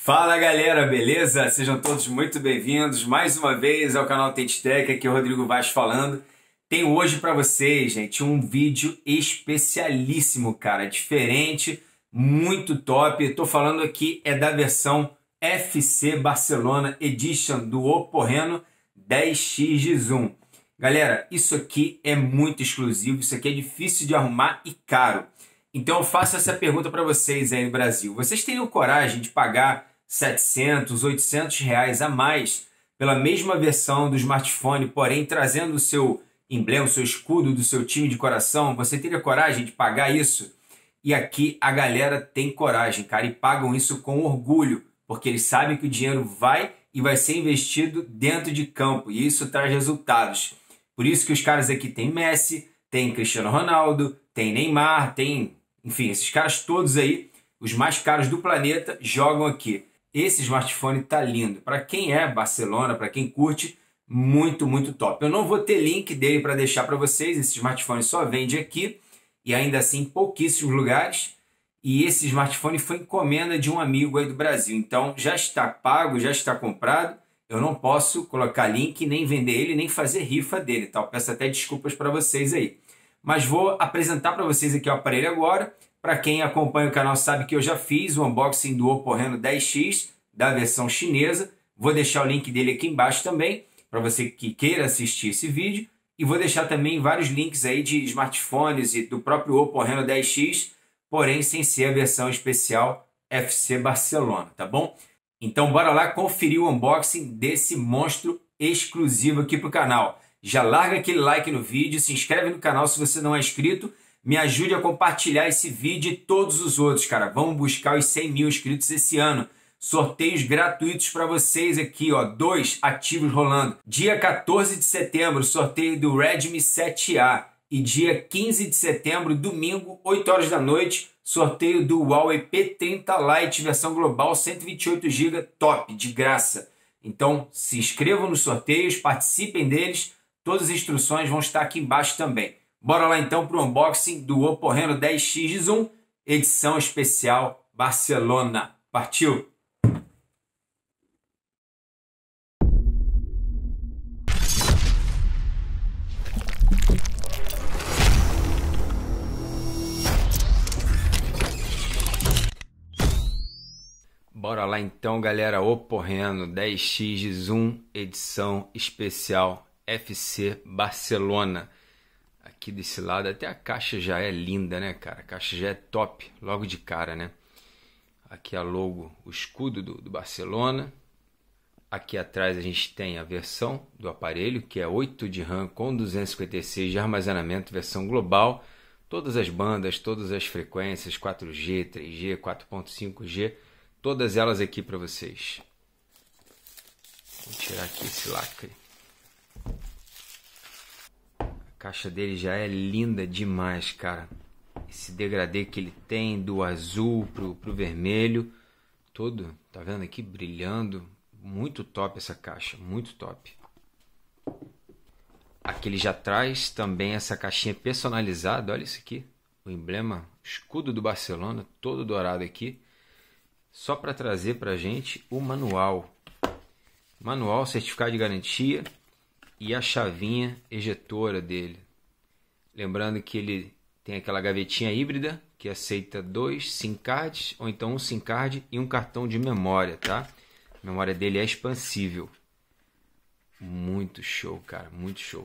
Fala galera, beleza? Sejam todos muito bem-vindos mais uma vez ao canal Tech, aqui é o Rodrigo Vaz falando. Tenho hoje para vocês, gente, um vídeo especialíssimo, cara, diferente, muito top. Estou falando aqui é da versão FC Barcelona Edition do Oppo Reno 10X Zoom. Galera, isso aqui é muito exclusivo, isso aqui é difícil de arrumar e caro. Então eu faço essa pergunta para vocês aí no Brasil. Vocês teriam coragem de pagar 700, 800 reais a mais pela mesma versão do smartphone, porém trazendo o seu emblema, o seu escudo do seu time de coração, você teria coragem de pagar isso? E aqui a galera tem coragem, cara, e pagam isso com orgulho, porque eles sabem que o dinheiro vai e vai ser investido dentro de campo, e isso traz resultados. Por isso que os caras aqui tem Messi, tem Cristiano Ronaldo, tem Neymar, tem, enfim, esses caras todos aí, os mais caros do planeta, jogam aqui. Esse smartphone tá lindo. Para quem é Barcelona, para quem curte, muito, muito top. Eu não vou ter link dele para deixar para vocês. Esse smartphone só vende aqui e ainda assim pouquíssimos lugares. E esse smartphone foi encomenda de um amigo aí do Brasil. Então já está pago, já está comprado. Eu não posso colocar link, nem vender ele, nem fazer rifa dele. tal. Tá? peço até desculpas para vocês aí. Mas vou apresentar para vocês aqui o aparelho agora para quem acompanha o canal sabe que eu já fiz o unboxing do Oppo Reno 10X, da versão chinesa. Vou deixar o link dele aqui embaixo também, para você que queira assistir esse vídeo. E vou deixar também vários links aí de smartphones e do próprio Oppo Reno 10X, porém sem ser a versão especial FC Barcelona, tá bom? Então bora lá conferir o unboxing desse monstro exclusivo aqui para o canal. Já larga aquele like no vídeo, se inscreve no canal se você não é inscrito me ajude a compartilhar esse vídeo e todos os outros, cara. Vamos buscar os 100 mil inscritos esse ano. Sorteios gratuitos para vocês aqui, ó. Dois ativos rolando. Dia 14 de setembro, sorteio do Redmi 7A. E dia 15 de setembro, domingo, 8 horas da noite, sorteio do Huawei P30 Lite, versão global 128GB, top, de graça. Então, se inscrevam nos sorteios, participem deles. Todas as instruções vão estar aqui embaixo também. Bora lá então para o unboxing do Oppo Reno 10X Zoom, edição especial Barcelona. Partiu! Bora lá então, galera. Oppo Reno 10X Zoom, edição especial FC Barcelona aqui desse lado. Até a caixa já é linda, né, cara? A caixa já é top, logo de cara, né? Aqui a logo, o escudo do, do Barcelona. Aqui atrás a gente tem a versão do aparelho, que é 8 de RAM com 256 de armazenamento, versão global. Todas as bandas, todas as frequências, 4G, 3G, 4.5G, todas elas aqui para vocês. Vou tirar aqui esse lacre caixa dele já é linda demais, cara. Esse degradê que ele tem do azul pro, pro vermelho, todo, tá vendo aqui brilhando, muito top essa caixa, muito top. Aqui ele já traz também essa caixinha personalizada, olha isso aqui, o emblema, escudo do Barcelona, todo dourado aqui, só para trazer pra gente o manual. Manual, certificado de garantia, e a chavinha ejetora dele. Lembrando que ele tem aquela gavetinha híbrida que aceita dois SIM cards ou então um SIM card e um cartão de memória, tá? A memória dele é expansível. Muito show, cara, muito show.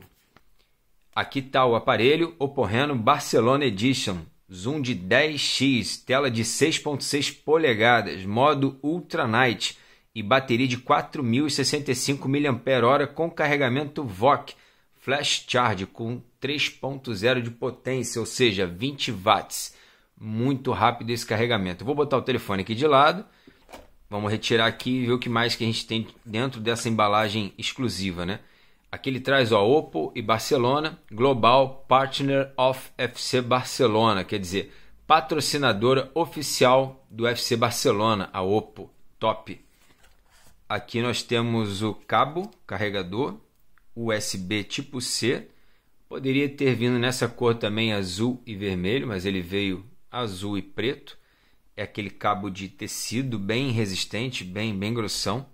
Aqui tá o aparelho Reno Barcelona Edition, zoom de 10x, tela de 6.6 polegadas, modo Ultra Night e bateria de 4.065 mAh com carregamento VOC Flash Charge com 3.0 de potência, ou seja, 20 watts. Muito rápido esse carregamento. Vou botar o telefone aqui de lado. Vamos retirar aqui e ver o que mais que a gente tem dentro dessa embalagem exclusiva, né? Aqui ele traz a Oppo e Barcelona, Global Partner of FC Barcelona, quer dizer, patrocinadora oficial do FC Barcelona, a Oppo. Top. Aqui nós temos o cabo carregador USB tipo C. Poderia ter vindo nessa cor também azul e vermelho, mas ele veio azul e preto. É aquele cabo de tecido bem resistente, bem bem grossão.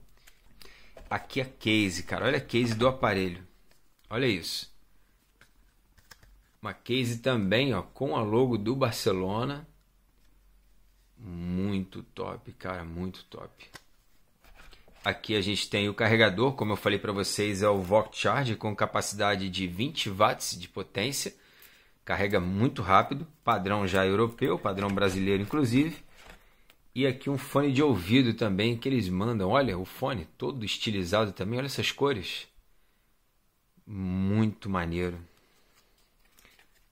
Aqui a é case, cara. Olha a case do aparelho. Olha isso. Uma case também, ó, com a logo do Barcelona. Muito top, cara, muito top. Aqui a gente tem o carregador, como eu falei para vocês, é o Voct Charge com capacidade de 20 watts de potência. Carrega muito rápido, padrão já europeu, padrão brasileiro inclusive. E aqui um fone de ouvido também que eles mandam. Olha o fone todo estilizado também, olha essas cores. Muito maneiro.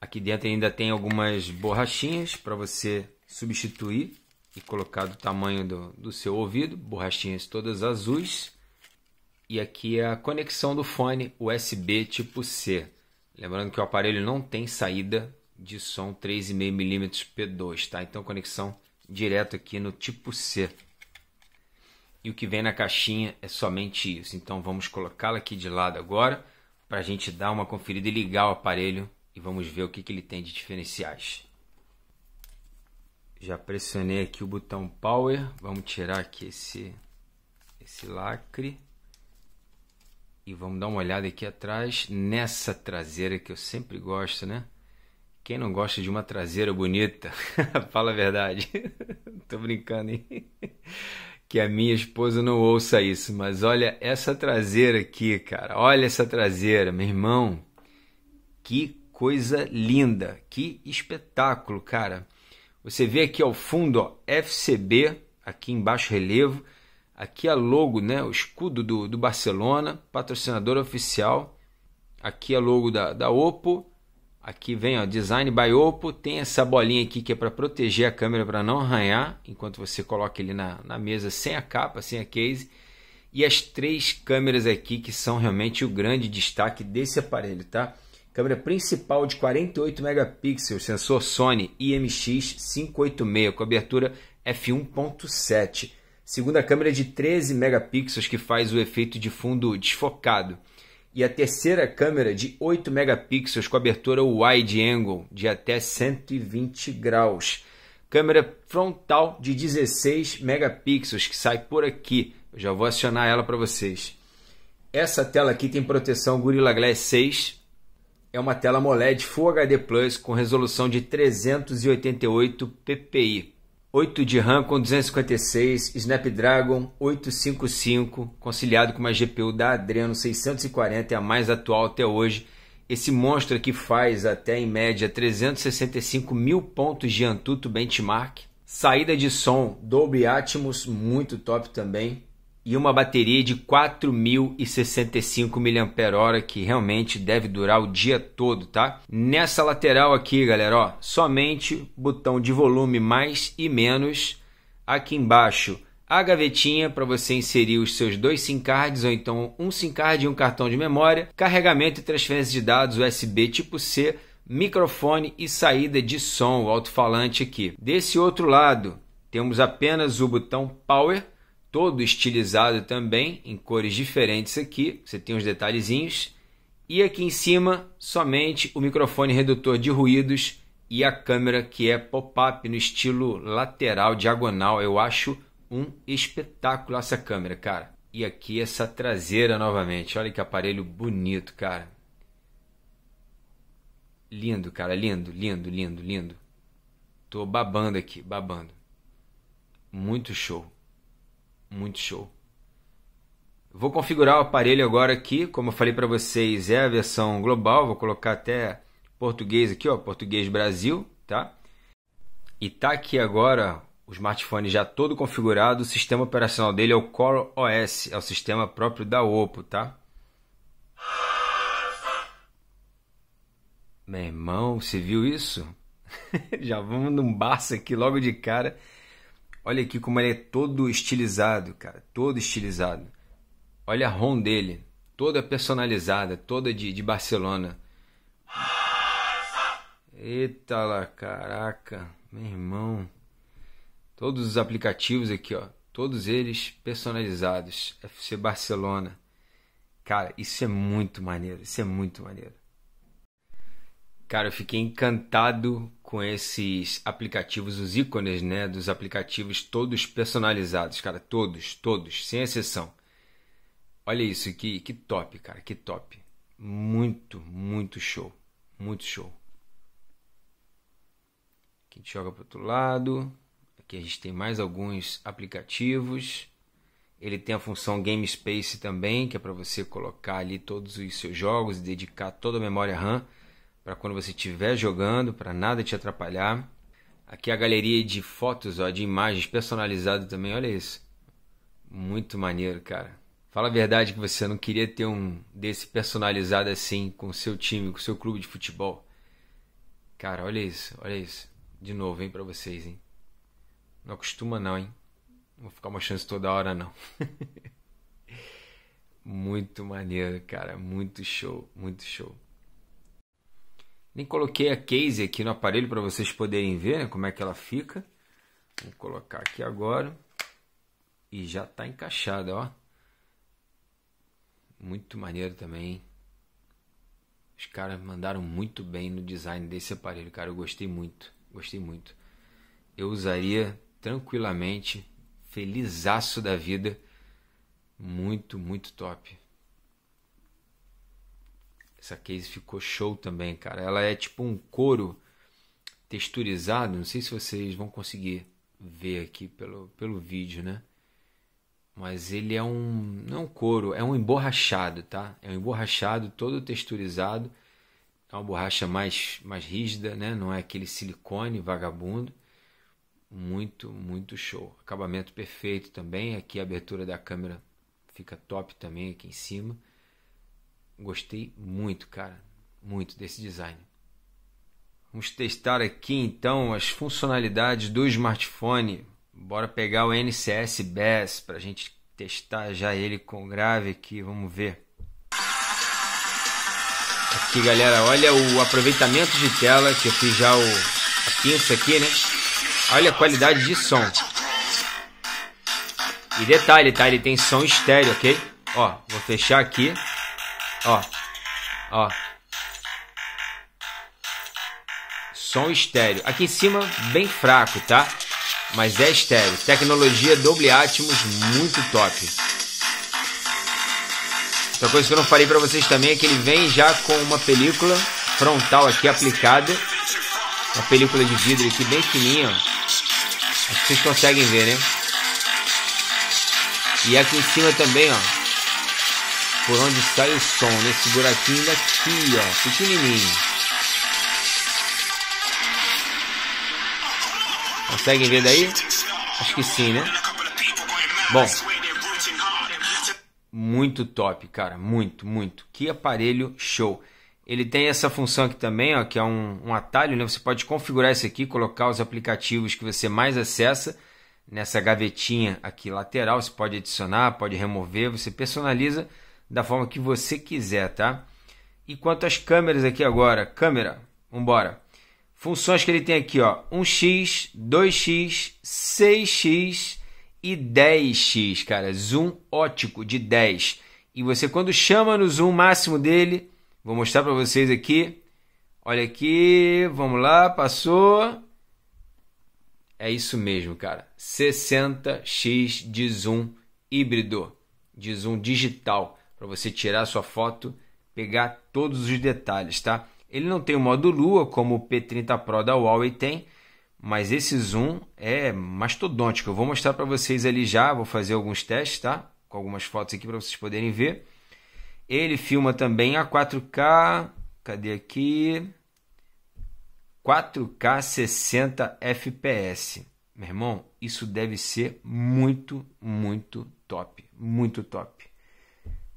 Aqui dentro ainda tem algumas borrachinhas para você substituir e colocar do tamanho do, do seu ouvido, borrachinhas todas azuis. E aqui é a conexão do fone USB tipo C. Lembrando que o aparelho não tem saída de som 3,5mm P2, tá? Então conexão direto aqui no tipo C. E o que vem na caixinha é somente isso. Então vamos colocá-la aqui de lado agora para a gente dar uma conferida e ligar o aparelho e vamos ver o que, que ele tem de diferenciais. Já pressionei aqui o botão Power. Vamos tirar aqui esse, esse lacre. E vamos dar uma olhada aqui atrás, nessa traseira que eu sempre gosto, né? Quem não gosta de uma traseira bonita? Fala a verdade. Tô brincando, hein? que a minha esposa não ouça isso, mas olha essa traseira aqui, cara. Olha essa traseira, meu irmão. Que coisa linda, que espetáculo, cara. Você vê aqui ao fundo, ó, FCB, aqui em baixo relevo. Aqui é a logo, né, o escudo do, do Barcelona, patrocinador oficial. Aqui é a logo da, da Oppo. Aqui vem ó, Design by Oppo. Tem essa bolinha aqui que é para proteger a câmera para não arranhar, enquanto você coloca ele na, na mesa sem a capa, sem a case. E as três câmeras aqui que são realmente o grande destaque desse aparelho, tá? câmera principal de 48 megapixels, sensor Sony IMX586 com abertura f1.7. Segunda câmera de 13 megapixels que faz o efeito de fundo desfocado. E a terceira câmera de 8 megapixels com abertura wide angle de até 120 graus. Câmera frontal de 16 megapixels que sai por aqui. Eu já vou acionar ela para vocês. Essa tela aqui tem proteção Gorilla Glass 6 é uma tela AMOLED Full HD Plus com resolução de 388 ppi. 8 de RAM com 256, Snapdragon 855, conciliado com uma GPU da Adreno 640, é a mais atual até hoje. Esse monstro aqui faz até em média 365 mil pontos de Antutu Benchmark. Saída de som Dolby Atmos, muito top também e uma bateria de 4.065 mAh que realmente deve durar o dia todo, tá? Nessa lateral aqui, galera, ó, somente botão de volume mais e menos. Aqui embaixo, a gavetinha para você inserir os seus dois SIM cards ou então um SIM card e um cartão de memória, carregamento e transferência de dados USB tipo C, microfone e saída de som, o alto-falante aqui. Desse outro lado, temos apenas o botão power todo estilizado também, em cores diferentes aqui, você tem os detalhezinhos. E aqui em cima, somente o microfone redutor de ruídos e a câmera que é pop-up no estilo lateral, diagonal. Eu acho um espetáculo essa câmera, cara. E aqui essa traseira novamente. Olha que aparelho bonito, cara. Lindo, cara. Lindo, lindo, lindo, lindo. Tô babando aqui, babando. Muito show muito show. Vou configurar o aparelho agora aqui, como eu falei para vocês, é a versão global, vou colocar até português aqui, ó, português Brasil, tá? E tá aqui agora o smartphone já todo configurado, o sistema operacional dele é o Core OS, é o sistema próprio da Oppo, tá? Meu irmão, você viu isso? já vamos num baço aqui logo de cara. Olha aqui como ele é todo estilizado, cara. Todo estilizado. Olha a ROM dele. Toda personalizada, toda de, de Barcelona. Eita lá, caraca. Meu irmão. Todos os aplicativos aqui, ó. Todos eles personalizados. FC Barcelona. Cara, isso é muito maneiro. Isso é muito maneiro. Cara, eu fiquei encantado com esses aplicativos, os ícones, né, dos aplicativos todos personalizados, cara, todos, todos, sem exceção. Olha isso, que, que top, cara, que top. Muito, muito show, muito show. Aqui a gente joga para outro lado. Aqui a gente tem mais alguns aplicativos. Ele tem a função Game Space também, que é para você colocar ali todos os seus jogos e dedicar toda a memória RAM para quando você estiver jogando, para nada te atrapalhar. Aqui é a galeria de fotos, ó, de imagens personalizado também, olha isso. Muito maneiro, cara. Fala a verdade que você não queria ter um desse personalizado assim com o seu time, com o seu clube de futebol. Cara, olha isso, olha isso. De novo, hein, para vocês, hein. Não acostuma não, hein. Não vou ficar mostrando isso toda hora não. muito maneiro, cara, muito show, muito show. Nem coloquei a case aqui no aparelho para vocês poderem ver né, como é que ela fica. Vou colocar aqui agora. E já está encaixada, ó. Muito maneiro também. Hein? Os caras mandaram muito bem no design desse aparelho, cara. Eu gostei muito. Gostei muito. Eu usaria tranquilamente. Felizaço da vida. Muito, muito top. Essa case ficou show também, cara. Ela é tipo um couro texturizado. Não sei se vocês vão conseguir ver aqui pelo, pelo vídeo, né? Mas ele é um. Não é um couro, é um emborrachado, tá? É um emborrachado todo texturizado. É uma borracha mais, mais rígida, né? Não é aquele silicone vagabundo. Muito, muito show. Acabamento perfeito também. Aqui a abertura da câmera fica top também aqui em cima. Gostei muito, cara, muito desse design. Vamos testar aqui então as funcionalidades do smartphone. Bora pegar o NCS Bass para a gente testar já ele com grave aqui. Vamos ver. Aqui galera, olha o aproveitamento de tela que eu fiz já o, a pinça aqui, né? Olha a qualidade de som. E detalhe, tá? Ele tem som estéreo, ok? Ó, vou fechar aqui. Ó. Ó. Som estéreo. Aqui em cima, bem fraco, tá? Mas é estéreo. Tecnologia Dolby Atmos, muito top. Outra coisa que eu não falei para vocês também é que ele vem já com uma película frontal aqui aplicada. Uma película de vidro aqui bem fininha. Acho que vocês conseguem ver, né? E aqui em cima também, ó por onde sai o som, nesse buraquinho daqui, ó, pequenininho. Conseguem ver daí? Acho que sim, né? Bom, muito top, cara, muito, muito. Que aparelho show! Ele tem essa função aqui também, ó, que é um, um atalho, né? Você pode configurar isso aqui, colocar os aplicativos que você mais acessa nessa gavetinha aqui lateral. Você pode adicionar, pode remover, você personaliza da forma que você quiser, tá? E quanto às câmeras aqui agora, câmera, embora. Funções que ele tem aqui, ó, 1x, 2x, 6x e 10x, cara, zoom ótico de 10. E você quando chama no zoom máximo dele, vou mostrar para vocês aqui. Olha aqui, vamos lá, passou. É isso mesmo, cara. 60x de zoom híbrido, de zoom digital para você tirar sua foto, pegar todos os detalhes, tá? Ele não tem o modo lua como o P30 Pro da Huawei tem, mas esse zoom é mastodôntico. Eu vou mostrar para vocês ali já, vou fazer alguns testes, tá? Com algumas fotos aqui para vocês poderem ver. Ele filma também a 4K, cadê aqui? 4K 60 FPS. Meu irmão, isso deve ser muito, muito top, muito top.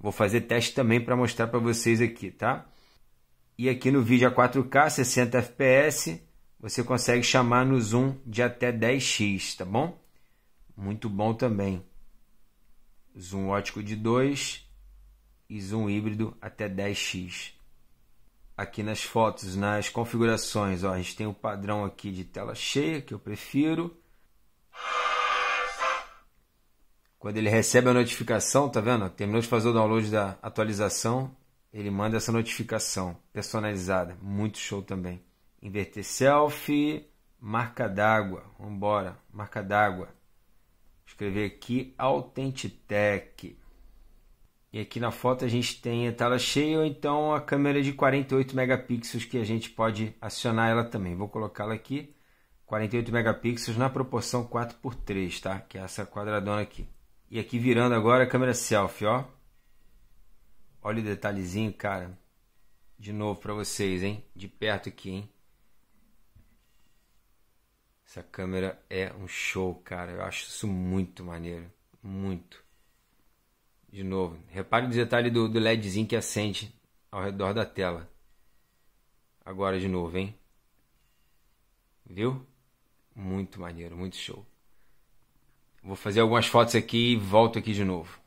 Vou fazer teste também para mostrar para vocês aqui, tá? E aqui no vídeo a 4K, 60 FPS, você consegue chamar no zoom de até 10x, tá bom? Muito bom também. Zoom ótico de 2 e zoom híbrido até 10x. Aqui nas fotos, nas configurações, ó, a gente tem o padrão aqui de tela cheia, que eu prefiro. Quando ele recebe a notificação, tá vendo? Terminou de fazer o download da atualização, ele manda essa notificação personalizada. Muito show também. Inverter selfie, marca d'água. embora, marca d'água. Escrever aqui Authentitech. E aqui na foto a gente tem a tela cheia ou então a câmera de 48 megapixels que a gente pode acionar ela também. Vou colocá-la aqui, 48 megapixels na proporção 4x3, tá? Que é essa quadradona aqui. E aqui virando agora a câmera selfie, ó. Olha o detalhezinho, cara. De novo para vocês, hein? De perto aqui, hein? Essa câmera é um show, cara. Eu acho isso muito maneiro. Muito. De novo, repare no detalhe do, do LEDzinho que acende ao redor da tela. Agora de novo, hein? Viu? Muito maneiro, muito show. Vou fazer algumas fotos aqui e volto aqui de novo.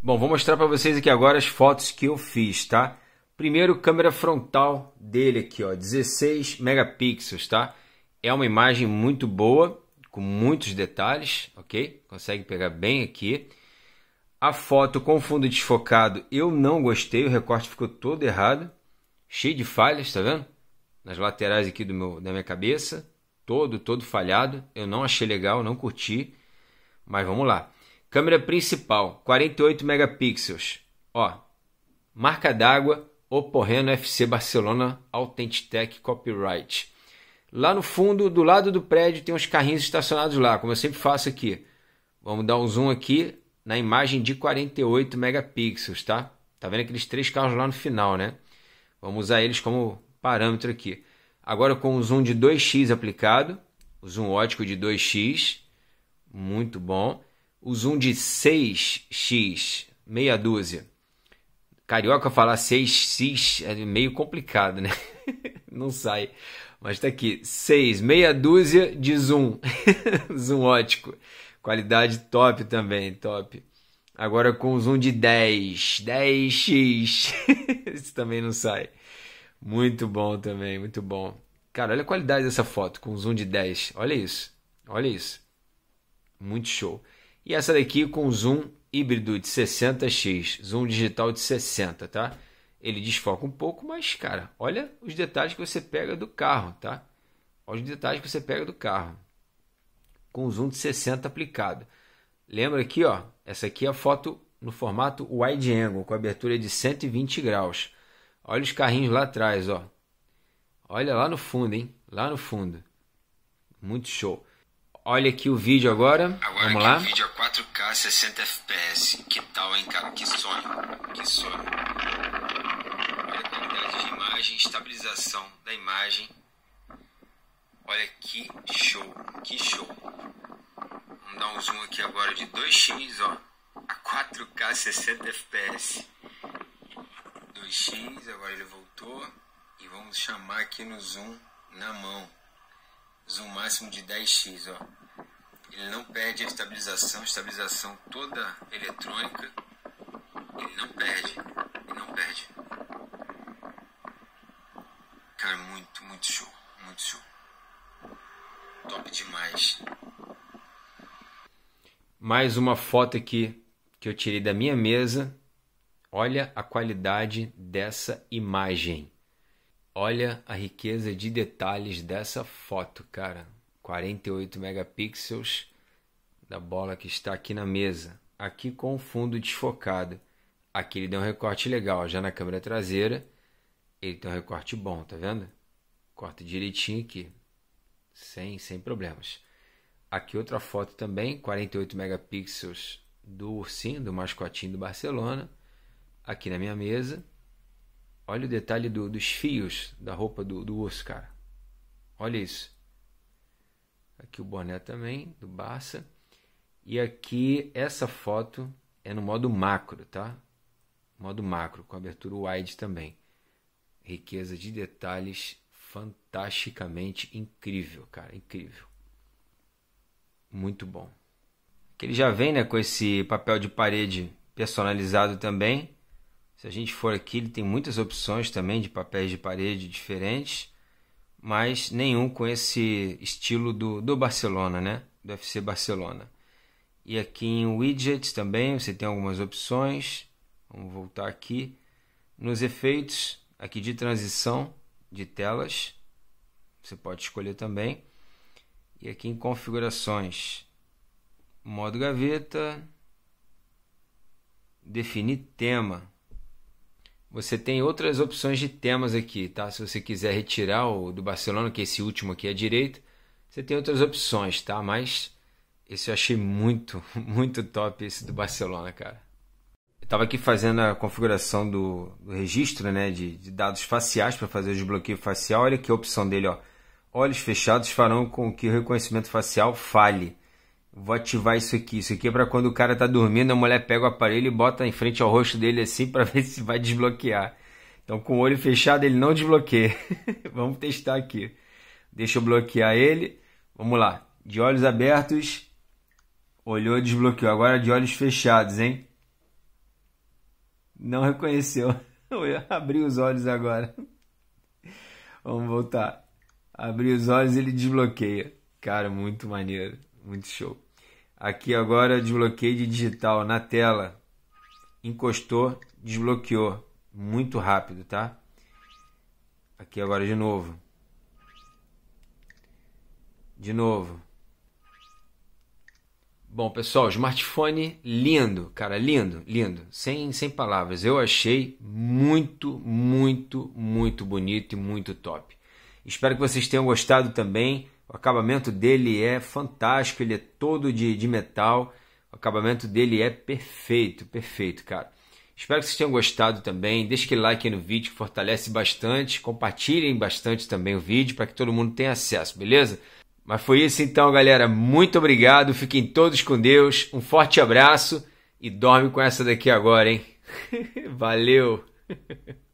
Bom, vou mostrar para vocês aqui agora as fotos que eu fiz, tá? Primeiro, câmera frontal dele aqui, ó, 16 megapixels, tá? É uma imagem muito boa, com muitos detalhes, ok? Consegue pegar bem aqui. A foto com fundo desfocado eu não gostei, o recorte ficou todo errado, cheio de falhas, tá vendo? Nas laterais aqui do meu, da minha cabeça, todo, todo falhado. Eu não achei legal, não curti. Mas vamos lá. Câmera principal, 48 megapixels. Ó, marca d'água, Oporreno FC Barcelona Authentic Copyright. Lá no fundo, do lado do prédio, tem uns carrinhos estacionados lá, como eu sempre faço aqui. Vamos dar um zoom aqui na imagem de 48 megapixels, tá? Tá vendo aqueles três carros lá no final, né? Vamos usar eles como parâmetro aqui. Agora com o zoom de 2x aplicado, o zoom ótico de 2x, muito bom. O zoom de 6x, meia dúzia. Carioca falar 6x é meio complicado, né? Não sai. Mas tá aqui, 6, meia dúzia de zoom. zoom ótico. Qualidade top também, top. Agora com o zoom de 10, 10x. Isso também não sai. Muito bom também, muito bom. Cara, olha a qualidade dessa foto com o zoom de 10. Olha isso. Olha isso muito show. E essa daqui com zoom híbrido de 60x, zoom digital de 60, tá? Ele desfoca um pouco, mas cara, olha os detalhes que você pega do carro, tá? Olha os detalhes que você pega do carro. Com zoom de 60 aplicado. Lembra aqui, ó, essa aqui é a foto no formato wide angle, com abertura de 120 graus. Olha os carrinhos lá atrás, ó. Olha lá no fundo, hein? Lá no fundo. Muito show. Olha aqui o vídeo agora. agora Vamos é lá. O vídeo a 4K 60 FPS. Que tal, hein, cara? Que sonho. Que sonho. Olha a qualidade de imagem, estabilização da imagem. Olha que show, que show. Vamos dar um zoom aqui agora de 2x, ó. A 4K 60 FPS. 2x, agora ele voltou. E vamos chamar aqui no zoom na mão zoom máximo de 10x, ó. Ele não perde a estabilização, estabilização toda eletrônica. Ele não perde, ele não perde. Cara, muito, muito show, muito show. Top demais. Mais uma foto aqui que eu tirei da minha mesa. Olha a qualidade dessa imagem. Olha a riqueza de detalhes dessa foto, cara. 48 megapixels da bola que está aqui na mesa. Aqui com o fundo desfocado. Aqui ele deu um recorte legal. Já na câmera traseira, ele tem um recorte bom, tá vendo? Corta direitinho aqui. Sem, sem problemas. Aqui outra foto também, 48 megapixels do ursinho, do mascotinho do Barcelona. Aqui na minha mesa Olha o detalhe do, dos fios da roupa do, do urso, cara. Olha isso. Aqui o boné também, do Barça. E aqui essa foto é no modo macro, tá? Modo macro, com abertura wide também. Riqueza de detalhes fantasticamente incrível, cara. Incrível. Muito bom. ele já vem né, com esse papel de parede personalizado também. Se a gente for aqui, ele tem muitas opções também de papéis de parede diferentes, mas nenhum com esse estilo do, do Barcelona, né? Do FC Barcelona. E aqui em widgets também você tem algumas opções. Vamos voltar aqui. Nos efeitos, aqui de transição de telas, você pode escolher também. E aqui em configurações, modo gaveta, definir tema. Você tem outras opções de temas aqui, tá? Se você quiser retirar o do Barcelona, que é esse último aqui é direito, você tem outras opções, tá? Mas esse eu achei muito, muito top esse do Barcelona, cara. Eu tava aqui fazendo a configuração do, do registro, né, de, de dados faciais para fazer o desbloqueio facial. Olha que opção dele, ó. Olhos fechados farão com que o reconhecimento facial falhe. Vou ativar isso aqui. Isso aqui é para quando o cara tá dormindo, a mulher pega o aparelho e bota em frente ao rosto dele assim para ver se vai desbloquear. Então com o olho fechado ele não desbloqueia. Vamos testar aqui. Deixa eu bloquear ele. Vamos lá. De olhos abertos, olhou, desbloqueou. Agora de olhos fechados, hein? Não reconheceu. Abri os olhos agora. Vamos voltar. Abri os olhos, ele desbloqueia. Cara, muito maneiro, muito show. Aqui agora desbloqueio de digital na tela. Encostou, desbloqueou. Muito rápido, tá? Aqui agora de novo. De novo. Bom, pessoal, smartphone lindo, cara, lindo, lindo, sem, sem palavras. Eu achei muito, muito, muito bonito e muito top. Espero que vocês tenham gostado também. O acabamento dele é fantástico, ele é todo de, de metal. O acabamento dele é perfeito, perfeito, cara. Espero que vocês tenham gostado também. Deixe aquele like no vídeo, que fortalece bastante. Compartilhem bastante também o vídeo para que todo mundo tenha acesso, beleza? Mas foi isso então, galera. Muito obrigado. Fiquem todos com Deus. Um forte abraço e dorme com essa daqui agora, hein? Valeu!